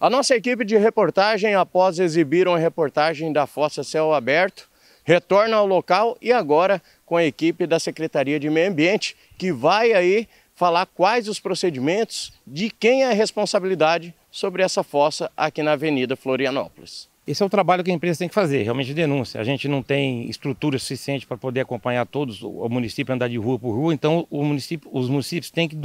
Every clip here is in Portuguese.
A nossa equipe de reportagem, após exibir uma reportagem da Fossa Céu Aberto, retorna ao local e agora com a equipe da Secretaria de Meio Ambiente, que vai aí falar quais os procedimentos, de quem é a responsabilidade sobre essa fossa aqui na Avenida Florianópolis. Esse é o trabalho que a empresa tem que fazer, realmente denúncia. A gente não tem estrutura suficiente para poder acompanhar todos, o município andar de rua por rua, então município, os municípios têm que,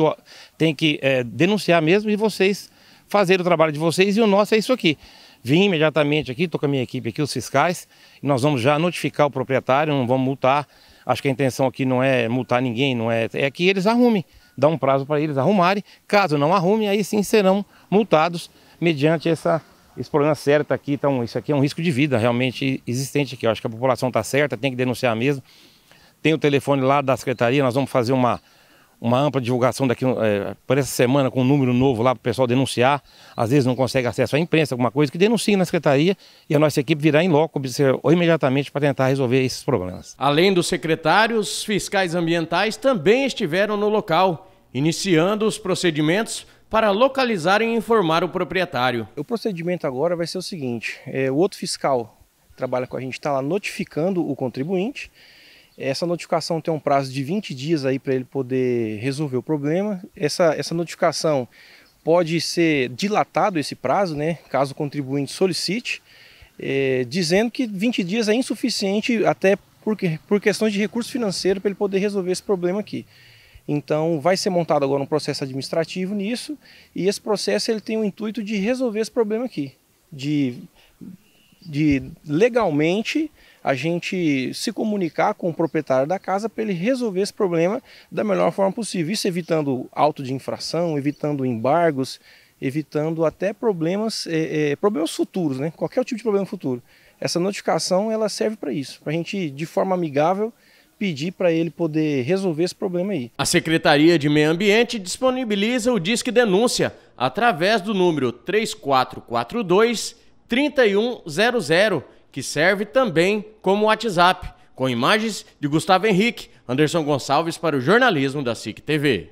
têm que é, denunciar mesmo e vocês fazer o trabalho de vocês e o nosso é isso aqui. Vim imediatamente aqui, estou com a minha equipe aqui, os fiscais, e nós vamos já notificar o proprietário, não vamos multar. Acho que a intenção aqui não é multar ninguém, não é, é que eles arrumem, dá um prazo para eles arrumarem. Caso não arrumem, aí sim serão multados mediante essa esse problema certo está aqui, então isso aqui é um risco de vida realmente existente aqui. Eu acho que a população está certa, tem que denunciar mesmo. Tem o telefone lá da secretaria, nós vamos fazer uma, uma ampla divulgação daqui é, por essa semana com um número novo lá para o pessoal denunciar. Às vezes não consegue acesso à imprensa, alguma coisa, que denuncie na secretaria e a nossa equipe virá em loco ou imediatamente para tentar resolver esses problemas. Além dos secretários, fiscais ambientais também estiveram no local, iniciando os procedimentos para localizar e informar o proprietário. O procedimento agora vai ser o seguinte: é, o outro fiscal trabalha com a gente, está lá notificando o contribuinte essa notificação tem um prazo de 20 dias aí para ele poder resolver o problema. Essa, essa notificação pode ser dilatado esse prazo, né, caso o contribuinte solicite, é, dizendo que 20 dias é insuficiente até por, por questões de recurso financeiro para ele poder resolver esse problema aqui. Então, vai ser montado agora um processo administrativo nisso, e esse processo ele tem o intuito de resolver esse problema aqui, de de legalmente a gente se comunicar com o proprietário da casa para ele resolver esse problema da melhor forma possível. Isso evitando auto de infração, evitando embargos, evitando até problemas, é, é, problemas futuros, né? qualquer tipo de problema futuro. Essa notificação ela serve para isso, para a gente, de forma amigável, pedir para ele poder resolver esse problema aí. A Secretaria de Meio Ambiente disponibiliza o Disque Denúncia através do número 3442 3100, que serve também como WhatsApp, com imagens de Gustavo Henrique, Anderson Gonçalves para o jornalismo da SIC TV.